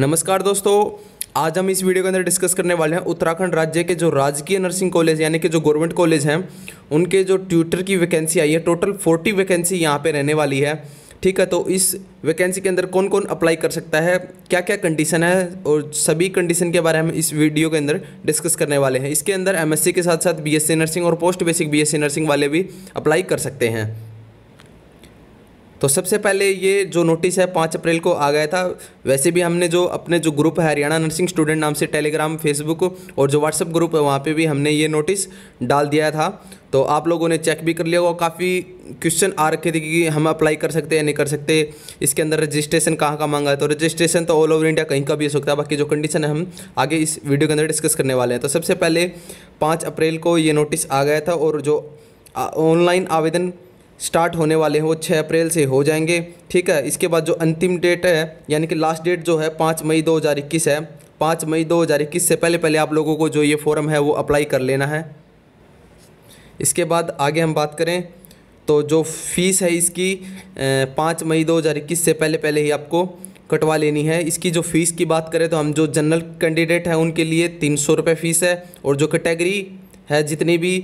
नमस्कार दोस्तों आज हम इस वीडियो के अंदर डिस्कस करने वाले हैं उत्तराखंड राज्य के जो राजकीय नर्सिंग कॉलेज यानी कि जो गवर्नमेंट कॉलेज हैं उनके जो ट्यूटर की वैकेंसी आई है टोटल फोर्टी वैकेंसी यहाँ पे रहने वाली है ठीक है तो इस वैकेंसी के अंदर कौन कौन अप्लाई कर सकता है क्या क्या कंडीशन है और सभी कंडीशन के बारे में इस वीडियो के अंदर डिस्कस करने वाले हैं इसके अंदर एमएससी के साथ साथ बीएससी नर्सिंग और पोस्ट बेसिक बीएससी नर्सिंग वाले भी अप्लाई कर सकते हैं तो सबसे पहले ये जो नोटिस है पाँच अप्रैल को आ गया था वैसे भी हमने जो अपने जो ग्रुप है हरियाणा नर्सिंग स्टूडेंट नाम से टेलीग्राम फेसबुक और जो व्हाट्सअप ग्रुप है वहाँ पे भी हमने ये नोटिस डाल दिया था तो आप लोगों ने चेक भी कर लिया होगा काफ़ी क्वेश्चन आ रखे थे कि हम अप्लाई कर सकते हैं नहीं कर सकते इसके अंदर रजिस्ट्रेशन कहाँ का मांगा है तो रजिस्ट्रेशन तो ऑल ओवर इंडिया कहीं का भी हो सकता है बाकी जो कंडीशन है हम आगे इस वीडियो के अंदर डिस्कस करने वाले हैं तो सबसे पहले पाँच अप्रैल को ये नोटिस आ गया था और जो ऑनलाइन आवेदन स्टार्ट होने वाले हैं वो छः अप्रैल से हो जाएंगे ठीक है इसके बाद जो अंतिम डेट है यानी कि लास्ट डेट जो है पाँच मई 2021 है पाँच मई 2021 से पहले पहले आप लोगों को जो ये फॉर्म है वो अप्लाई कर लेना है इसके बाद आगे हम बात करें तो जो फीस है इसकी पाँच मई 2021 से पहले पहले ही आपको कटवा लेनी है इसकी जो फ़ीस की बात करें तो हम जो जनरल कैंडिडेट हैं उनके लिए तीन सौ रुपये फ़ीस है और जो कैटेगरी है जितनी भी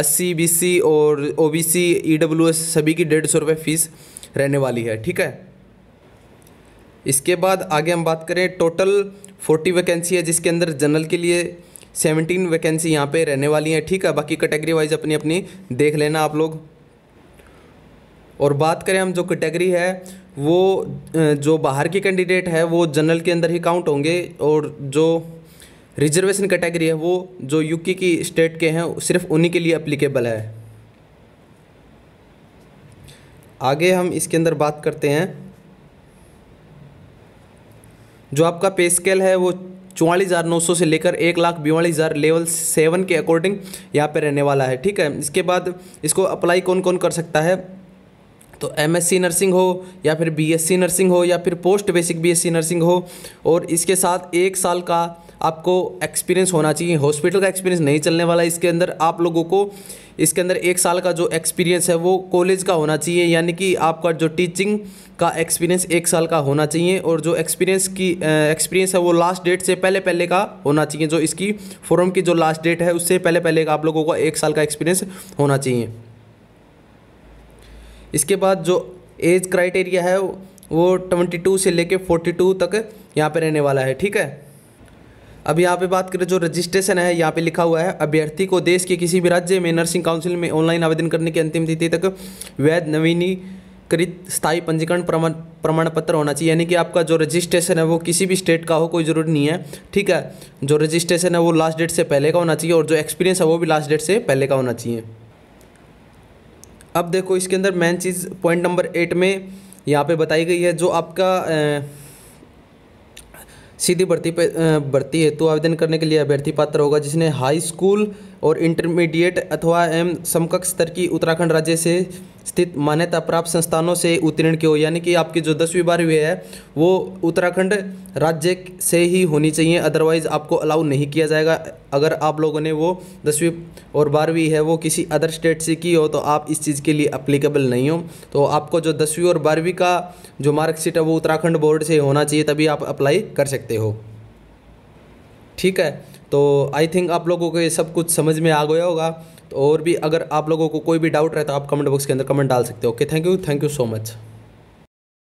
अस्सी सी और ओ बी सभी की डेढ़ सौ रुपये फ़ीस रहने वाली है ठीक है इसके बाद आगे हम बात करें टोटल फोर्टी वैकेंसी है जिसके अंदर जनरल के लिए सेवनटीन वैकेंसी यहाँ पे रहने वाली हैं ठीक है बाकी कैटेगरी वाइज अपनी अपनी देख लेना आप लोग और बात करें हम जो कैटेगरी है वो जो बाहर के कैंडिडेट है वो जनरल के अंदर ही काउंट होंगे और जो रिजर्वेशन कैटेगरी है वो जो यूके की स्टेट के हैं सिर्फ उन्हीं के लिए अप्लीकेबल है आगे हम इसके अंदर बात करते हैं जो आपका पे स्केल है वो चौवालीस हज़ार नौ सौ से लेकर एक लाख बयालीस हज़ार लेवल सेवन के अकॉर्डिंग यहाँ पे रहने वाला है ठीक है इसके बाद इसको अप्लाई कौन कौन कर सकता है तो एमएससी नर्सिंग हो या फिर बीएससी नर्सिंग हो या फिर पोस्ट बेसिक बीएससी नर्सिंग हो और इसके साथ एक साल का आपको एक्सपीरियंस होना चाहिए हॉस्पिटल का एक्सपीरियंस नहीं चलने वाला इसके अंदर आप लोगों को इसके अंदर एक साल का जो एक्सपीरियंस है वो कॉलेज का होना चाहिए यानी कि आपका जो टीचिंग का एक्सपीरियंस एक साल का होना चाहिए और जो एक्सपीरियंस की एक्सपीरियंस है वो लास्ट डेट से पहले पहले का होना चाहिए जो इसकी फॉर्म की जो लास्ट डेट है उससे पहले पहले का आप लोगों को एक साल का एक्सपीरियंस होना चाहिए इसके बाद जो एज क्राइटेरिया है वो ट्वेंटी टू से लेकर फोर्टी टू तक यहाँ पर रहने वाला है ठीक है अब यहाँ पे बात करें जो रजिस्ट्रेशन है यहाँ पे लिखा हुआ है अभ्यर्थी को देश के किसी भी राज्य में नर्सिंग काउंसिल में ऑनलाइन आवेदन करने की अंतिम तिथि तक वैध नवीनीकृत स्थायी पंजीकरण प्रमाण प्रमाण पत्र होना चाहिए यानी कि आपका जो रजिस्ट्रेशन है वो किसी भी स्टेट का हो कोई ज़रूरी नहीं है ठीक है जो रजिस्ट्रेशन है वो लास्ट डेट से पहले का होना चाहिए और जो एक्सपीरियंस है वो भी लास्ट डेट से पहले का होना चाहिए अब देखो इसके अंदर मेन चीज़ पॉइंट नंबर एट में यहाँ पे बताई गई है जो आपका सीधी भर्ती पे भर्ती हेतु आवेदन करने के लिए अभ्यर्थी पात्र होगा जिसने हाई स्कूल और इंटरमीडिएट अथवा एम समकक्ष स्तर की उत्तराखंड राज्य से स्थित मान्यता प्राप्त संस्थानों से उत्तीर्ण के हो यानी कि आपकी जो दसवीं बारहवीं है वो उत्तराखंड राज्य से ही होनी चाहिए अदरवाइज़ आपको अलाउ नहीं किया जाएगा अगर आप लोगों ने वो दसवीं और बारहवीं है वो किसी अदर स्टेट से की हो तो आप इस चीज़ के लिए अप्लीकेबल नहीं हो तो आपको जो दसवीं और बारहवीं का जो मार्कशीट है वो उत्तराखंड बोर्ड से होना चाहिए तभी आप अप्लाई कर सकते हो ठीक है तो आई थिंक आप लोगों को ये सब कुछ समझ में आ गया होगा तो और भी अगर आप लोगों को कोई भी डाउट रहता है आप कमेंट बॉक्स के अंदर कमेंट डाल सकते हो okay thank you thank you so much